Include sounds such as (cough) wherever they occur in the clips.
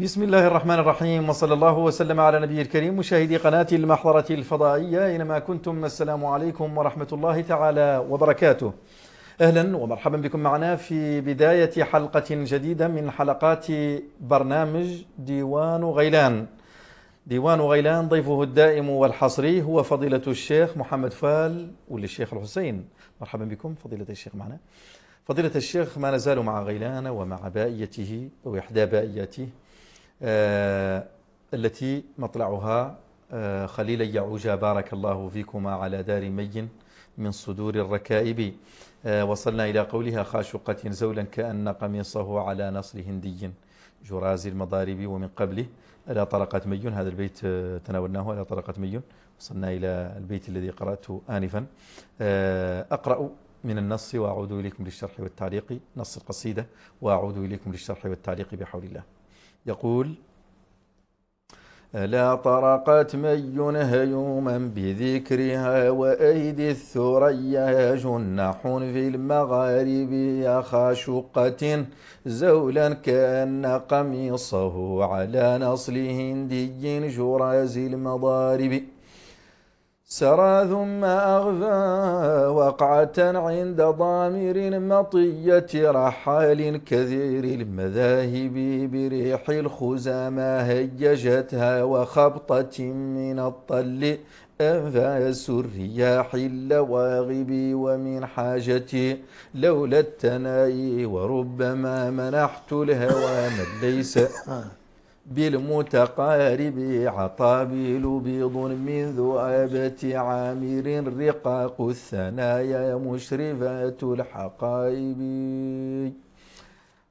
بسم الله الرحمن الرحيم وصلى الله وسلم على نبي الكريم مشاهدي قناة المحضرة الفضائية أينما كنتم السلام عليكم ورحمة الله تعالى وبركاته أهلا ومرحبا بكم معنا في بداية حلقة جديدة من حلقات برنامج ديوان غيلان ديوان غيلان ضيفه الدائم والحصري هو فضيلة الشيخ محمد فال والشيخ الحسين مرحبا بكم فضيلة الشيخ معنا فضيلة الشيخ ما نزال مع غيلان ومع بائيته أو إحدى بائياته آه، التي مطلعها آه، خليلا يعوجا بارك الله فيكما على دار مي من صدور الركائب آه، وصلنا إلى قولها خاشقة زولا كأن قميصه على نصر هندي جراز المضارب ومن قبله ألا طرقت مي هذا البيت تناولناه ألا طرقت مي وصلنا إلى البيت الذي قرأته آنفا أقرأ من النص وأعود إليكم للشرح والتعليق نص القصيدة وأعود إليكم للشرح والتعليق بحول الله يقول ألا طرقت مي هيوما بذكرها وأيدي الثريا جناح في المغارب يا خاشقة زولا كأن قميصه على نصل هندي جراز المضارب سرى ثم أغفى وقعة عند ضامر مطية رحال كثير المذاهب بريح الخزامى هيجتها وخبطة من الطل أنفاس الرياح اللواغب ومن حاجتي لولا التنائي وربما منحت الهوى من ليس آه. بالمتقارب عطابيل بيض من ذؤابة عامر رقاق الثنايا مشرفات الحقائب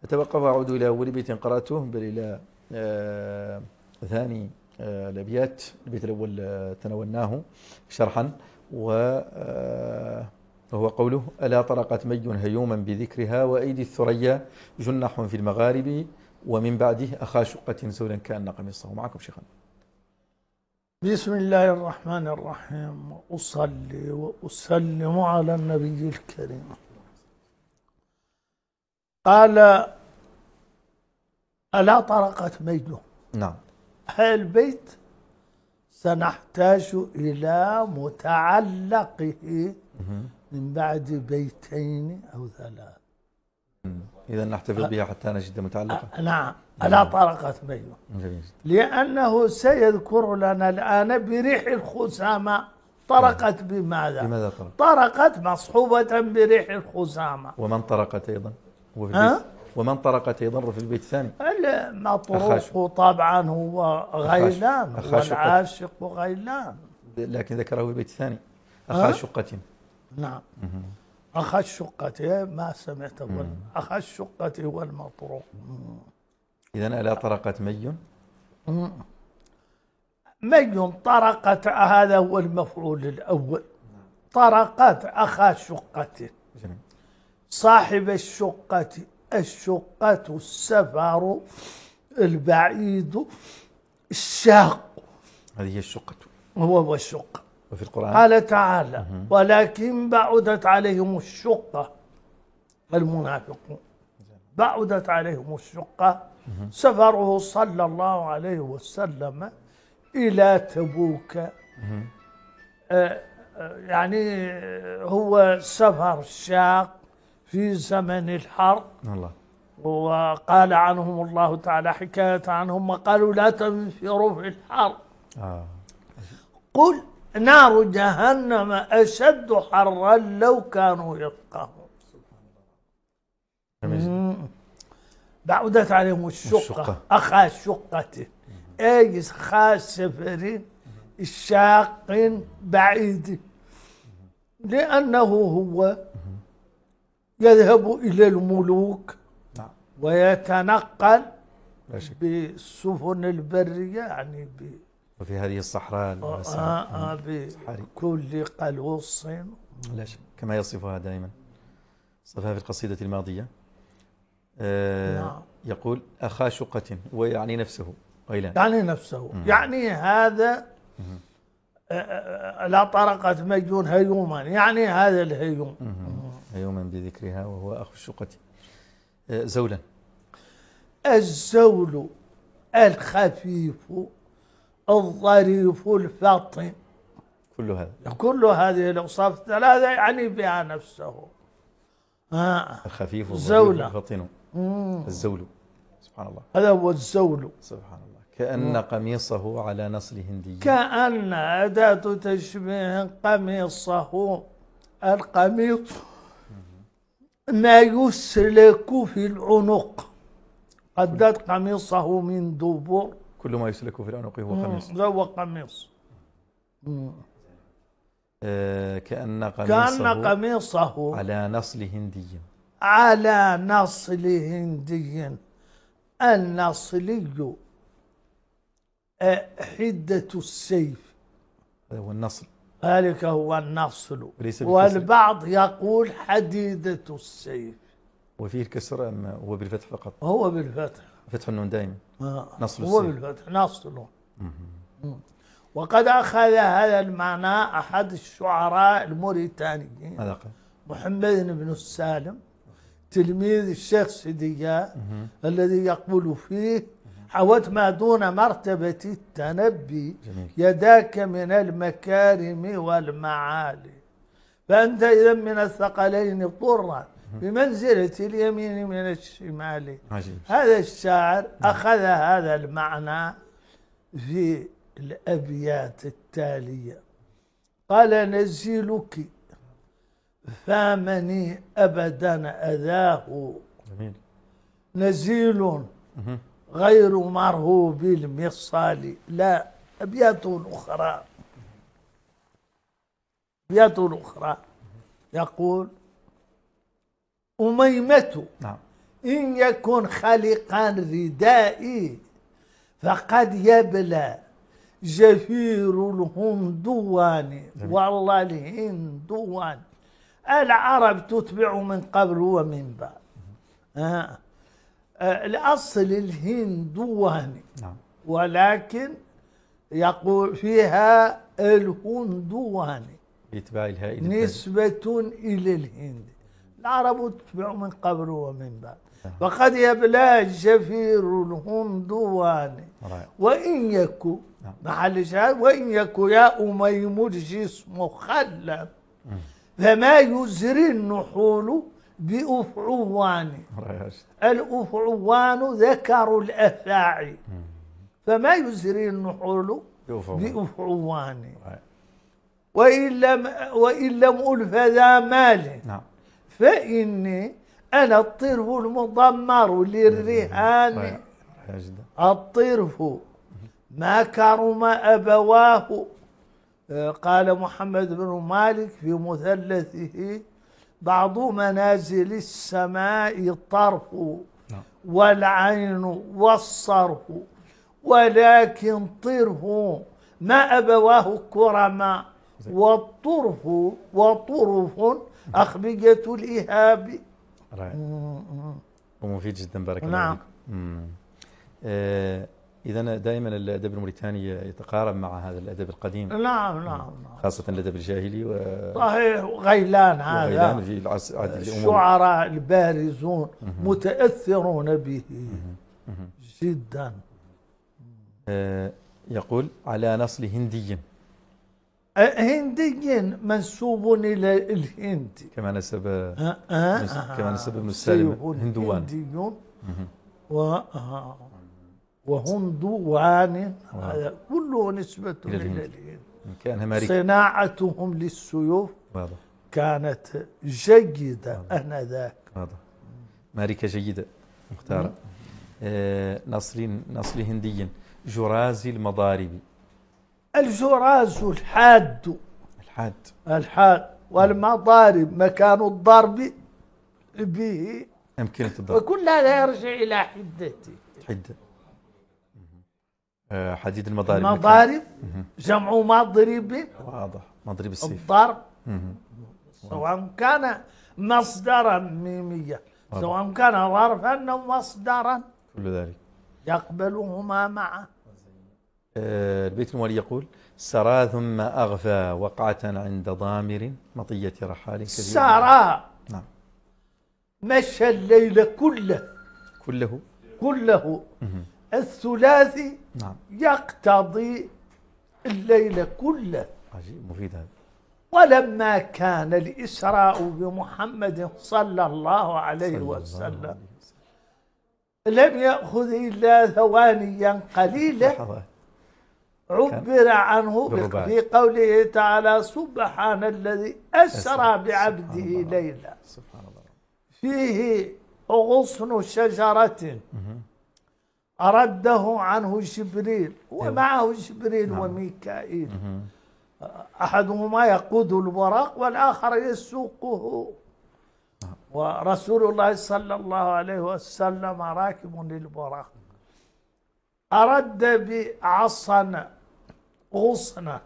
أتوقف أعود إلى أول بيت قرأته بل إلى آه ثاني آه الأبيات البيت الأول آه، تناولناه شرحا و آه، وهو قوله ألا طرقت مي هيوما بذكرها وأيدي الثريا جنح في المغارب ومن بعده أخا شقة سودا كأن قميصه معكم شيخنا بسم الله الرحمن الرحيم أصلي وأسلم على النبي الكريم قال ألا طرقت ميته نعم هاي البيت سنحتاج إلى متعلقه من بعد بيتين أو ثلاث إذا نحتفظ أه، بها حتى نجد متعلقة أه، نعم. نعم على طرقت بينه جميل. لأنه سيذكر لنا الآن بريح الخسامة طرقت بماذا؟ بماذا طرق؟ طرقت مصحوبة بريح الخسامة أه؟ ومن طرقت أيضا؟ هو في البيت ومن طرقت أيضا في البيت الثاني المطروق طبعا هو غيلان والعاشق غيلان لكن ذكره في البيت الثاني أخا شقة نعم أخا الشقة ما سمعت أخذ الشقة والمطروق إذا ألا طرقت مي؟ مي طرقت هذا هو المفعول الأول طرقت أخا الشقة صاحب الشقة الشقة السفر البعيد الشاق هذه هي الشقة هو هو الشقة وفي القرآن قال تعالى ولكن بعدت عليهم الشقة المنافقون بعدت عليهم الشقة سفره صلى الله عليه وسلم إلى تبوك آه،, آه يعني آه، هو سفر شاق في زمن الحرب الله وقال عنهم الله تعالى حكاية عنهم وقالوا لا تنفروا في الحرب آه. قل نار جهنم أشد حرا لو كانوا يفقهون بعدت عليهم الشقة, الشقة. أخا شقة أي خاسفر الشاق بعيد لأنه هو يذهب إلى الملوك نعم. ويتنقل بالسفن البرية يعني بالسفن وفي هذه الصحراء آه, آه،, آه، بكل قلوص لا شك كما يصفها دائما صفها في القصيدة الماضية آه نعم. يقول أخا شقة ويعني نفسه غيلان يعني نفسه يعني مم. يعني هذا مم. آه، لا طرقت مجنون هيوما يعني هذا الهيوم هيوما بذكرها وهو أخو الشقة آه زولا الزول الخفيف الظريف الفطن كل هذا كل هذه الأوصاف الثلاثة يعني بها نفسه آه. الخفيف الظريف الفطن الزول سبحان الله هذا هو الزول سبحان الله كأن قميصه على نصل هندي كأن أداة تشبيه قميصه القميص ما يسلك في العنق قدت قميصه من دبر كل ما يسلك في العنق هو قميص ذوق قميص آه كأن قميصه كأن قميصه على نصل هندي على نصل هندي النصلي آه، حدة السيف هذا هو النصل ذلك هو النصل والبعض يقول حديدة السيف وفيه الكسر أم هو بالفتح فقط هو بالفتح فتح النون دائما آه. نصر هو السين. بالفتح النون وقد أخذ هذا المعنى أحد الشعراء الموريتانيين هذا محمد بن السالم تلميذ الشيخ سدية الذي يقول فيه حوت ما دون مرتبة التنبي جميل. يداك من المكارم والمعالي فأنت إذا من الثقلين طرا بمنزلة اليمين من الشمال عجيب. هذا الشاعر أخذ هذا المعنى في الأبيات التالية قال نزيلك فامني أبدا أذاه جميل. نزيل غير مرهوب المصال لا أبيات أخرى أبيات أخرى يقول أميمة نعم إن يكن خالقا ردائي فقد يبلى جفير الهندوان والله الهندوان العرب تتبع من قبل ومن بعد آه. آه. الأصل الهندواني نعم. ولكن يقول فيها الهندواني باتباع الهاء نسبة إلى الهند العرب تتبع من قبل ومن بعد وقد يبلى جفير الهندوان وإن يكو نعم. محل شهاد وإن يكو يا أميم الجسم خلف فما يزري النحول بأفعوان الأفعوان ذكر الأفاعي فما يزري النحول بأفعوان وإن لم وإن لم ألف ذا مال نعم فإني أنا الطرف المضمر للرهان طيب، الطرف ما كرم أبواه آه، قال محمد بن مالك في مثلثه بعض منازل السماء الطرف نعم. والعين والصرف ولكن طرف ما أبواه كرما والطرف وطرف أخبية الإهاب رائع ومفيد جدا بارك الله نعم آه، إذا دائما الأدب الموريتاني يتقارب مع هذا الأدب القديم نعم،, نعم نعم خاصة الأدب الجاهلي و... صحيح وغيلان هذا وغيلان في العص... الشعراء البارزون متأثرون به جدا آه، يقول على نصل هندي هندي منسوب إلى الهند كما نسب آه، آه، آه. كما نسب ابن سالم هندوان و... وهندوان كله نسبة إلى الهند, الهند. كان صناعتهم للسيوف واضح. كانت جيدة آنذاك واضح ماركة جيدة مختارة آه نصري نصري هندي جرازي المضاربي الجراز الحاد الحاد الحاد والمضارب مكان الضرب به امكنه الضرب وكل هذا يرجع الى حدته حده آه، حديد المضارب المضارب جمع مضرب واضح مضرب السيف الضرب سواء كان مصدرا ميميا سواء كان ظرفا او مصدرا كل ذلك يقبلهما معا آه، البيت الموالي يقول سرى ثم أغفى وقعة عند ضامر مطية رحال كثير سرى نعم مشى الليل كله كله كله الثلاثي نعم يقتضي الليل كله عجيب مفيد هذا ولما كان الإسراء بمحمد صلى الله عليه وسلم الله عليه وسلم. لم يأخذ إلا ثوانيا قليلة عبر عنه بقوله تعالى سبحان الذي أسرى بعبده ليلا فيه غصن شجرة أرده عنه جبريل ومعه أيوه. جبريل نعم. وميكائيل أحدهما يقود الورق والآخر يسوقه نعم. ورسول الله صلى الله عليه وسلم راكب للبراق أرد بعصا غصنا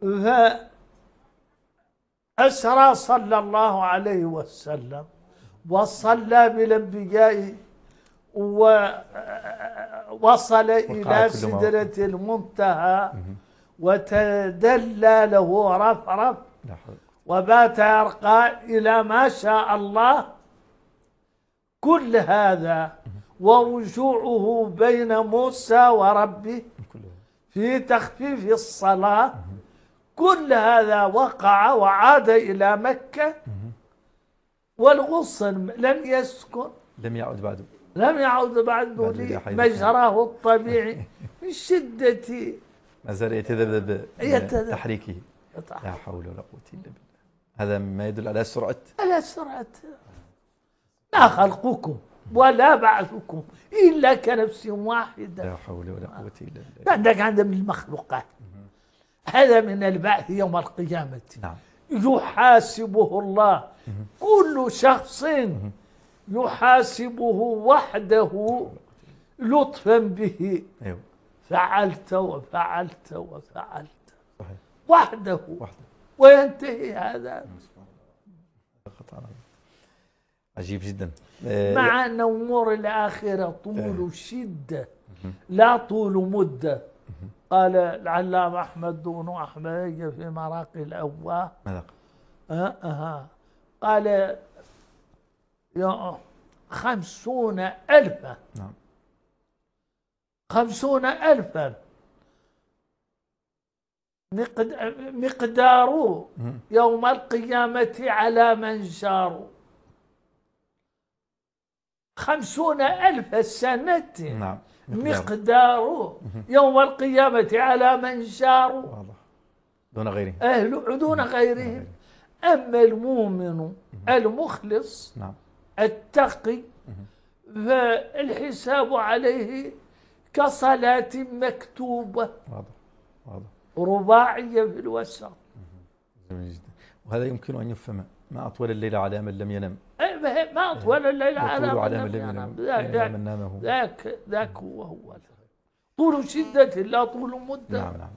فأسرى صلى الله عليه وسلم وصلى بالأنبياء ووصل إلى سدرة المنتهى وتدلى له رفرف وبات يرقى إلى ما شاء الله كل هذا ورجوعه بين موسى وربه في تخفيف الصلاة كل هذا وقع وعاد إلى مكة والغصن لم يسكن لم يعد بعده لم يعد بعده مجراه الطبيعي (laughs) من شدة ما زال يتذبذب تحريكه لا حول ولا قوة إلا بالله هذا ما يدل على سرعة على سرعة ما خلقكم ولا بعثكم إلا كنفس واحدة لا حول ولا قوة إلا بالله عندك عندك من المخلوقات هذا من البعث يوم القيامة نعم. يحاسبه الله كل شخص يحاسبه وحده لطفا به أيوه. فعلت وفعلت وفعلت صحيح. وحده, وحده وينتهي هذا عجيب جدا مع آه، أن أمور الآخرة طول آه. شدة لا طول مدة قال العلام أحمد بن احمد في مراق الأواه أه أه قال خمسون ألفا نعم خمسون ألفا مقداره يوم القيامة على من جاروا خمسون ألف سنة نعم مقداره يوم القيامة على من شاروا دون غيرهم أهل دون غيرهم أما المؤمن المخلص نعم التقي فالحساب عليه كصلاة مكتوبة واضح واضح رباعية في الوسط جميل جدا وهذا يمكن أن يفهم ما أطول الليل على من لم ينم ما أطول الليل على, من نام ذاك ذاك ذاك هو هو طول شدة لا طول مدة نعم نعم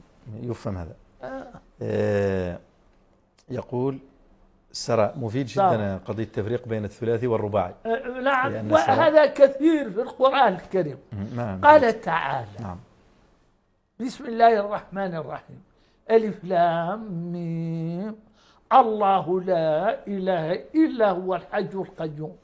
يفهم هذا آه. آه يقول سرى مفيد جدا نعم. قضية التفريق بين الثلاثي والرباعي آه نعم وهذا كثير في القرآن الكريم نعم،, نعم قال تعالى نعم بسم الله الرحمن الرحيم ألف لام ميم الله لا إله إلا هو الحج القيوم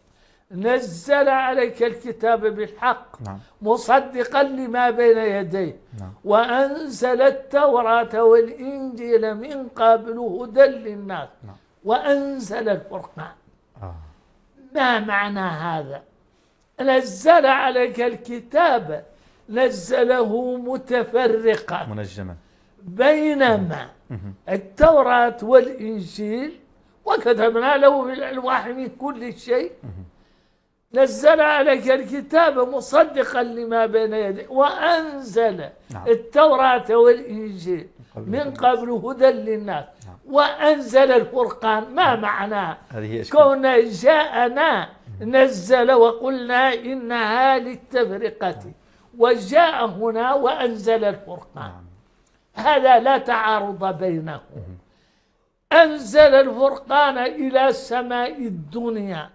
نزل عليك الكتاب بالحق نعم. مصدقا لما بين يديه نعم. وأنزل التوراة والإنجيل من قبل هدى للناس نعم. وأنزل الفرقان آه. ما معنى هذا نزل عليك الكتاب نزله متفرقا منجما بينما التوراة والإنجيل وكتبنا له في الألواح من كل شيء نزل عليك الكتاب مصدقا لما بين يديه وأنزل نعم. التوراة والإنجيل من قبل هدى للناس نعم. وأنزل الفرقان ما نعم. معناه كون جاءنا نزل وقلنا إنها للتفرقة نعم. وجاء هنا وأنزل الفرقان نعم. هذا لا تعارض بينهم أنزل الفرقان إلى سماء الدنيا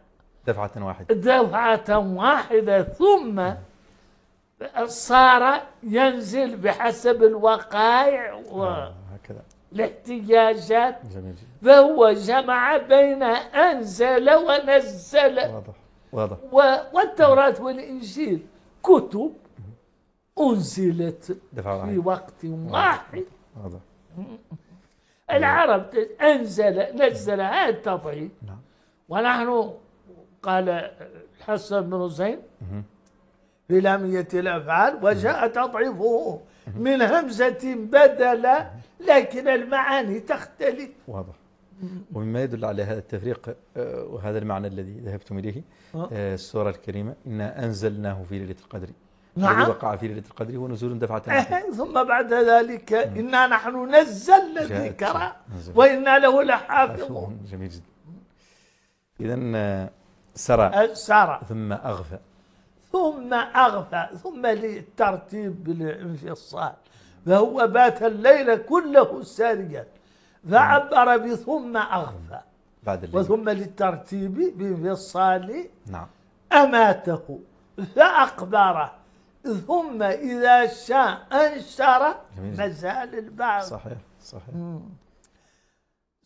دفعة واحدة دفعة واحدة ثم صار ينزل بحسب الوقائع والاحتياجات آه، جميل جدا. فهو جمع بين أنزل ونزل واضح واضح والتوراة والإنجيل كتب أنزلت في وقت واحد واضح العرب أنزل نزل هذا التضعيف نعم. ونحن قال الحسن بن حسين في لامية الأفعال وجاء تضعيفه من همزة بدل لكن المعاني تختلف واضح ومما يدل على هذا التفريق آه، وهذا المعنى الذي ذهبتم إليه آه. آه، السورة الكريمة إنا أنزلناه في ليلة القدر نعم وقع في ليلة القدر هو نزول دفعة ثم بعد ذلك نعم. إنا نحن نزلنا الذكر وإنا له لحافظون جميل جدا إذا سرى أه، سرى ثم أغفى ثم أغفى ثم للترتيب بالانفصال فهو بات الليل كله ساريا فعبر نعم. بثم أغفى بعد الليل. وثم للترتيب بانفصال نعم أماته فأقبره ثم إذا شاء أنشر مازال البعض صحيح صحيح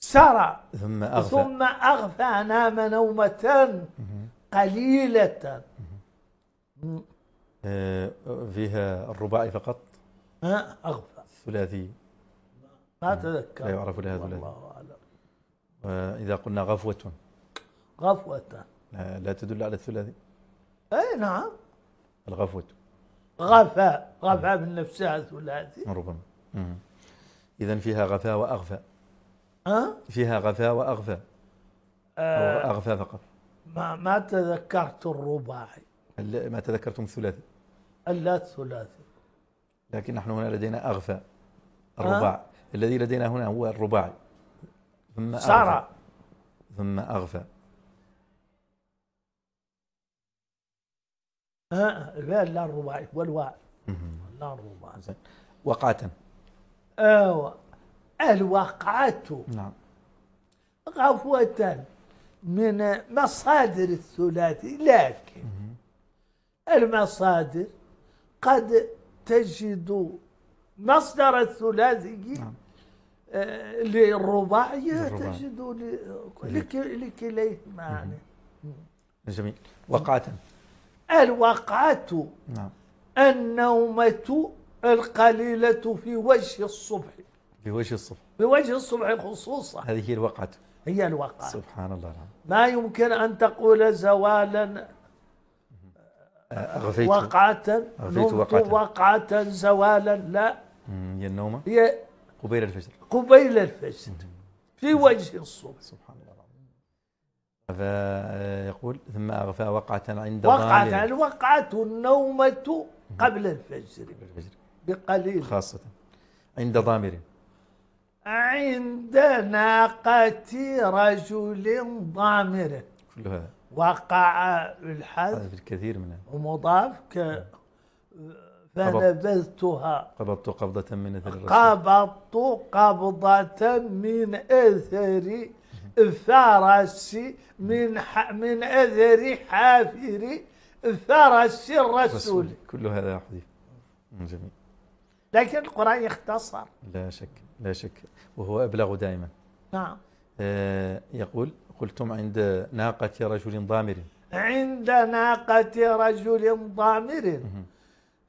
سرى ثم أغفى ثم أغفى نام نومة قليلة آه، فيها الرباعي فقط أغفى الثلاثي ما تذكر لا يعرف لها ثلاثي والله أعلم وإذا آه، قلنا غفوة غفوة لا تدل على الثلاثي أي نعم الغفوة غفا غفا من نفسها هذه ربما إذا فيها غفا وأغفى أه؟ فيها غفا وأغفى أه أغفى فقط ما ما تذكرت الرباعي ما تذكرتم الثلاثي اللا الثلاثي لكن نحن هنا لدينا أغفى الرباع أه؟ الذي لدينا هنا هو الرباعي ثم أغفى ثم أغفى ها لا لا الرباعي والواو لا الرباعي وقعة ايوا الوقعات نعم غفوة من مصادر الثلاثي لكن المصادر قد تجد مصدر الثلاثي نعم. آه، للرباعي تجد لكليهما يعني جميل وقعة الوقعة نعم النومة القليلة في وجه الصبح في وجه الصبح في وجه الصبح خصوصا هذه هي الوقعة هي الوقعة سبحان الله نعم. ما يمكن أن تقول زوالا أغفيت أه، وقعة أغفيت وقعة وقعة زوالا لا هي النومة هي قبيل الفجر قبيل الفجر في وجه الصبح سبحان الله فيقول آه، ثم أغفى وقعة عند وقعة الوقعة النومة قبل الفجر بقليل خاصة عند ضامر عند ناقة رجل ضامر كل هذا وقع الحذف الكثير منها ومضاف ك نعم. فنبذتها قبضت قبضة من أثر الرسول قبضت قبضة من أثر ثارس من من أذر حافر ثارس الرسول كل هذا يا حبيبي نعم، جميل لكن القرآن يختصر لا شك لا شك وهو أبلغ دائما نعم آه يقول قلتم عند ناقة رجل ضامر عند ناقة رجل ضامر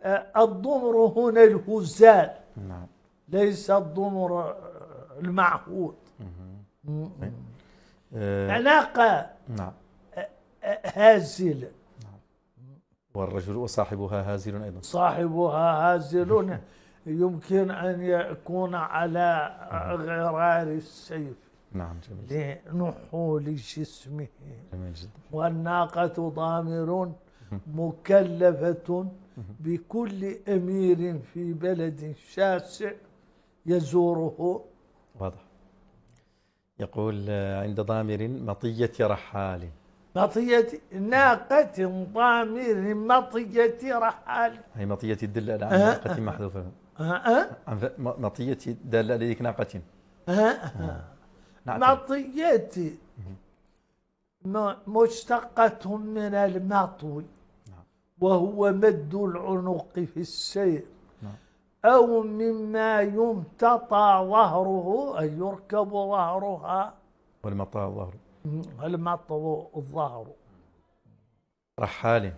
آه الضمر هنا الهزال نعم ليس الضمر المعهود مم. مم. طيب. آه، علاقة نعم آه، آه، هازلة نعم. والرجل وصاحبها هازل أيضا صاحبها هازل (laughs) يمكن أن يكون على غرار السيف نعم جميل لنحول جسمه جميل جدا والناقة ضامر مكلفة بكل أمير في بلد شاسع يزوره واضح يقول آه، عند ضامر مطية رحال مطية ناقة ضامر مطية رحال هي مطية الدل أه، أه. على ناقة محذوفة نعم. مطية دل لديك ناقة مطية مشتقة من المطوي نعم. وهو مد العنق في السير أو مما يمتطى ظهره أي يركب ظهرها والمطى الظهر المطى الظهر رحال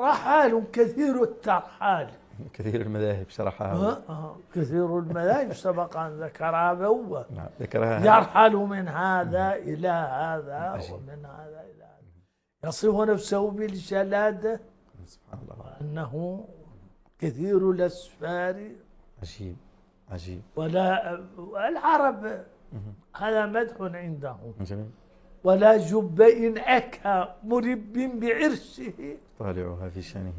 رحال كثير الترحال (laughs) كثير المذاهب شرحها أه، أه، كثير المذاهب سبق أن ذكرها هو نعم ذكرها يرحل من هذا إلى هذا عشي. ومن هذا إلى هذا يصف نفسه بالجلادة سبحان الله أنه كثير الأسفار عجيب عجيب ولا العرب هذا مدح عندهم جميل ولا جب ان أكى مرب بعرشه طالعها في شأنه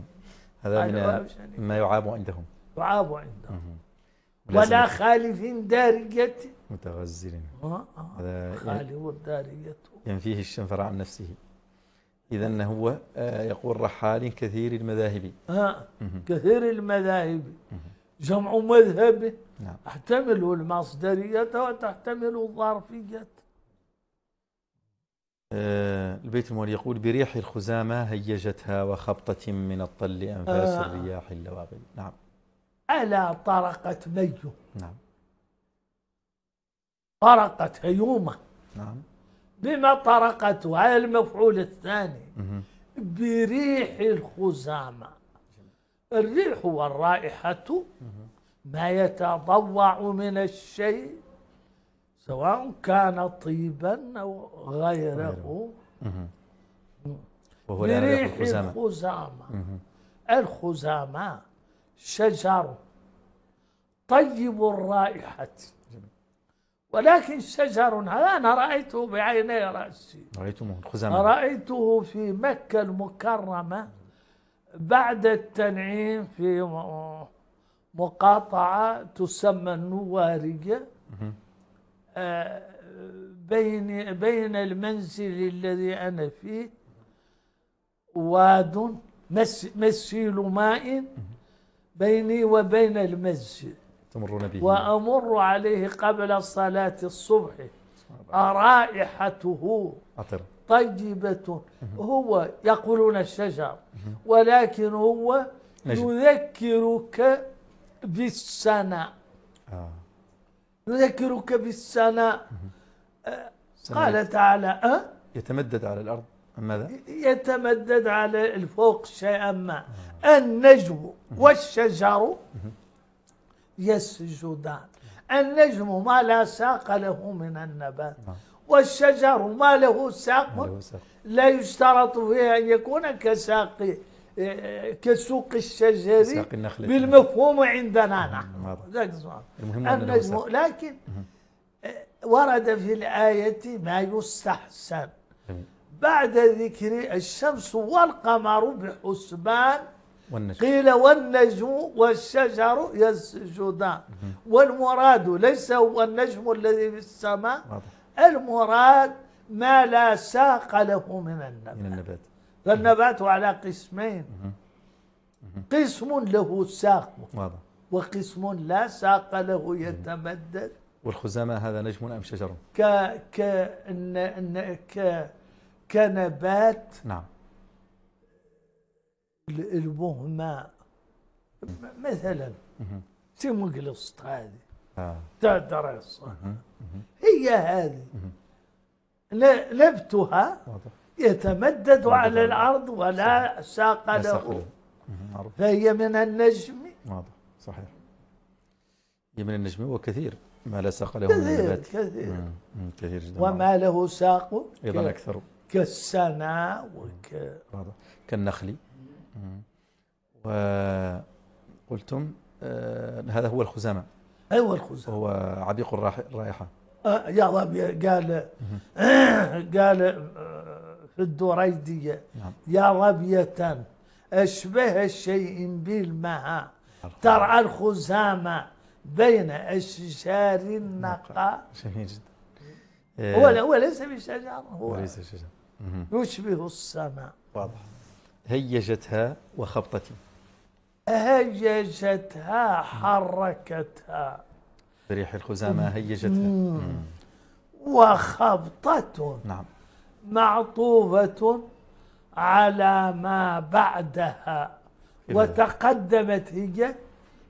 هذا من ما يعاب عندهم يعاب عندهم ولا خالف دارية متغزل آه، آه. هذا خالف الدارية ينفيه الشنفر عن نفسه إذا هو آه، يقول رحال كثير المذاهب آه كثير المذاهب جمع مذهب نعم. تحتمل المصدرية وتحتمل الظرفية آه البيت المولي يقول بريح الخزامة هيجتها وخبطة من الطل أنفاس آه. الرياح اللواغي نعم ألا طرقت ميو نعم طرقت هيومة نعم بما طرقت هذا المفعول الثاني بريح الخزامة الريح والرائحة ما يتضوع من الشيء سواء كان طيبا أو غيره وهو بريح الخزامة الخزامة شجر طيب الرائحة ولكن شجر هذا أنا رأيته بعيني رأسي رأيته خزامة رأيته في مكة المكرمة بعد التنعيم في مقاطعة تسمى النوارية آه، بين بين المنزل الذي أنا فيه واد مسيل ماء بيني وبين المسجد تمرون به وأمر عليه قبل صلاة الصبح رائحته أطر طيبة هو يقولون الشجر ولكن هو يذكرك بالسنة آه. يذكرك بالسنة آه، قال تعالى أه؟ يتمدد على الأرض ماذا؟ يتمدد على الفوق شيئا ما آه. النجم والشجر يسجدان النجم ما لا ساق له من النبات نعم. والشجر ما له ساق لا يشترط فيه أن يكون كساق إيه، كسوق الشجر بالمفهوم عندنا نحن نعم. النجم لكن إيه، ورد في الآية ما يستحسن بعد ذكر الشمس والقمر بحسبان والنجم. قيل والنجم والشجر يسجدان والمراد ليس هو النجم الذي في السماء واضح. المراد ما لا ساق له من النبات, من النبات. فالنبات على قسمين قسم له ساق واضح. وقسم لا ساق له يتمدد والخزامة هذا نجم أم شجر ك ك ن... ن... ك كنبات نعم الوهماء مثلا مقلصت هذه تاع دراسة هي هذه لبتها يتمدد على الأرض ولا ساق له فهي من النجم واضح صحيح هي من النجم وكثير ما لا ساق له من النبات كثير كثير جدا وما له ساق أيضا أكثر كالسنا وك واضح كالنخل وقلتم آه، هذا هو الخزامة أيوة الخزامة هو عبيق الرائحة آه، يا ربي قال قال آه، في الدريدية نعم. يا ربية أشبه الشيء بالماء ترعى الخزامة بين أشجار النقاء جميل جدا هو ليس بشجر هو ليس بشجر يشبه السماء واضح هيجتها وخبطتي هيجتها حركتها بريح الخزامة هيجتها وخبطة نعم معطوبة على ما بعدها وتقدمت هي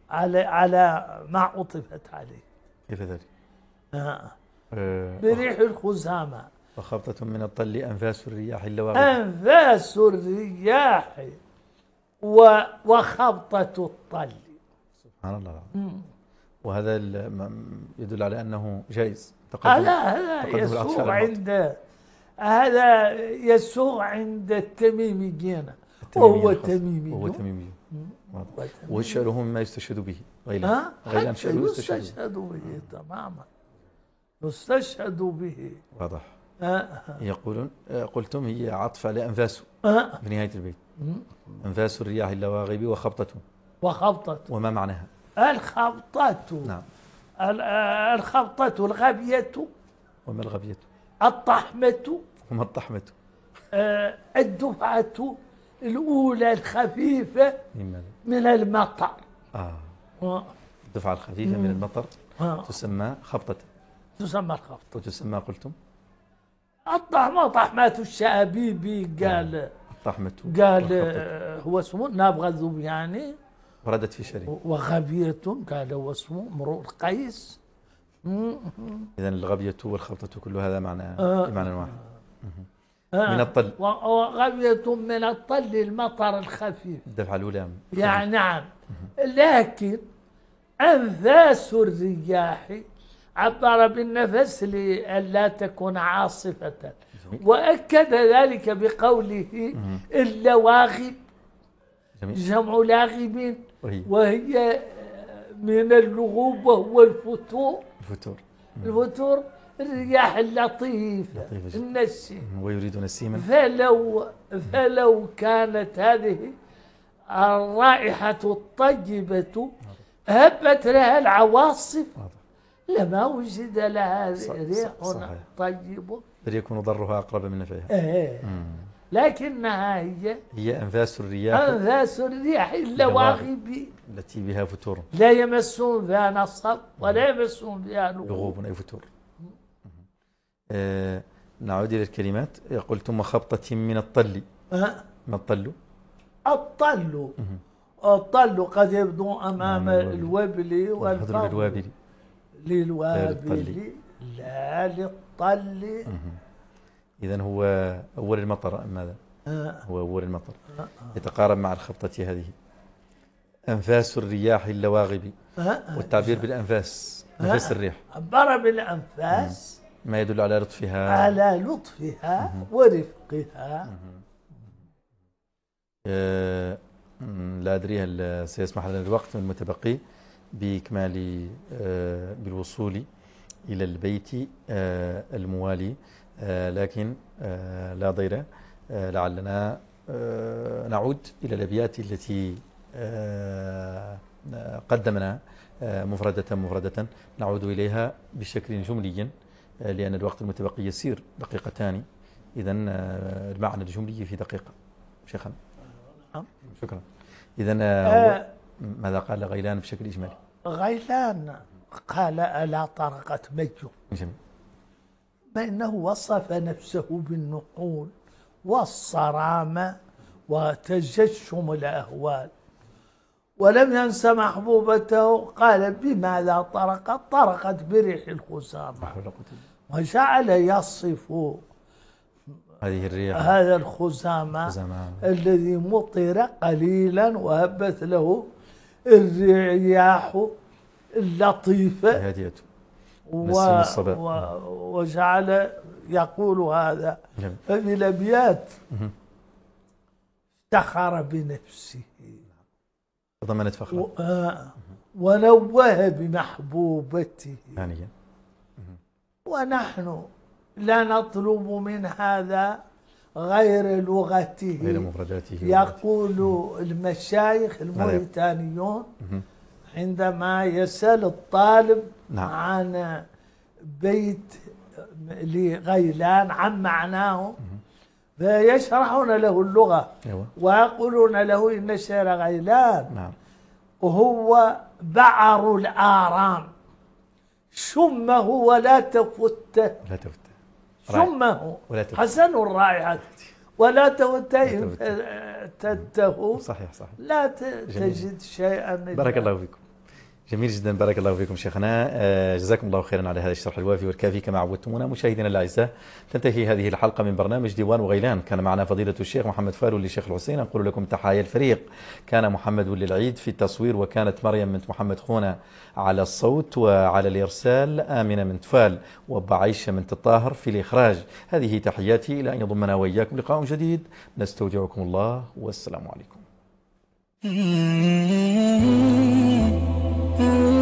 على على ما عطفت عليه كيف ذلك؟ آه. آه، بريح الخزامة وخبطة من الطل أنفاس الرياح اللواغي أنفاس الرياح و... وخبطة الطل سبحان الله العظيم وهذا يدل على أنه جائز تقدم لا هذا يسوع عند هذا يسوع عند التميميين وهو يعني تميمي وهو تميمي وشعره مما يستشهد به غير غير ان يستشهد به تماما يستشهد به واضح آه. يقولون آه، قلتم هي عطف عطفة لأنفاس بنهاية آه. البيت أنفاس الرياح اللواغب وخبطته وخبطته وما معناها الخبطة نعم الخبطة الغبية وما الغبية الطحمة وما الطحمة الدفعة الأولى الخفيفة من المطر آه. الدفعة الخفيفة من المطر آه. تسمى خبطة تسمى الخبطة وتسمى قلتم الطحمه طحمة الشابيبي قال نعم. طحمة قال آه، هو اسمه نابغه غذوب وردت في شريك وغبية قال هو اسمه امرؤ القيس إذا الغبية والخلطة كل هذا معنى آه واحد آه من الطل وغبية من الطل المطر الخفيف الدفعة الأولى يعني نعم لكن أنفاس الرياح عطر بالنفس لئلا تكون عاصفة وأكد ذلك بقوله إلا واغب جمع لاغب وهي من اللغوب وهو الفتور الفتور الفتور الرياح اللطيفة النسيم ويريدون السيما فلو فلو كانت هذه الرائحة الطيبة هبت لها العواصف ما وجد لها ريح طيب ريح ضرها أقرب من نفعها إيه لكنها هي هي أنفاس الرياح أنفاس الرياح اللواغب التي بها فتور لا يمسون بها نصب ولا يمسون بها لغوب لغوب أي فتور آه نعود إلى الكلمات يقول ثم خبطة من الطل أه؟ ما الطل؟ الطل الطل قد يبدو أمام الوبل والفضل الوابلي للوابل لا للطل إذا هو أول المطر أم ماذا؟ آه. هو أول المطر آه. آه. يتقارب مع الخبطة هذه أنفاس الرياح اللواغب آه. آه. والتعبير بالأنفاس أنفاس آه. الريح عبر بالأنفاس ما يدل على لطفها على لطفها ورفقها لا أدري هل سيسمح لنا الوقت المتبقي بإكمال آه، بالوصول إلى البيت آه، الموالي آه، لكن لا ضير لعلنا نعود إلى الأبيات التي قدمنا مفردة مفردة نعود إليها بشكل جملي لأن الوقت المتبقي يسير دقيقتان إذا المعنى الجملي في دقيقة شيخنا شكرا إذا ماذا قال غيلان بشكل إجمالي غيلان قال ألا طرقت مجه جميل وصف نفسه بالنقول والصرامة وتجشم الأهوال ولم ينس محبوبته قال بماذا طرقت طرقت بريح الخسامة وجعل يصف هذه الرياح هذا الخزامة الذي مطر قليلا وهبت له الرياح اللطيفة هاديته و... و... وجعل يقول هذا نعم. الأبيات افتخر بنفسه ضمنت فخرا و... آه. ونوه بمحبوبته هانيا ونحن لا نطلب من هذا غير لغته غير مفرداته يقول المشايخ نعم. الموريتانيون عندما يسأل الطالب نعم. عن بيت لغيلان عن معناه فيشرحون له اللغة أيوة. ويقولون له إن شعر غيلان نعم. هو بعر الآرام شمه ولا تفته لا تفته ثم حسن الرائحة ولا تتهم صحيح صحيح لا تجد شيئا بارك الله فيكم جميل جدا بارك الله فيكم شيخنا آه، جزاكم الله خيرا على هذا الشرح الوافي والكافي كما عودتمونا مشاهدينا الاعزاء تنتهي هذه الحلقة من برنامج ديوان وغيلان كان معنا فضيلة الشيخ محمد فارو للشيخ الحسين أقول لكم تحايا الفريق كان محمد للعيد في التصوير وكانت مريم بنت محمد خونة على الصوت وعلى الإرسال آمنة من تفال وبعيشة من الطاهر في الإخراج هذه تحياتي إلى أن يضمنا وإياكم لقاء جديد نستودعكم الله والسلام عليكم Mm-hmm. Mm -hmm.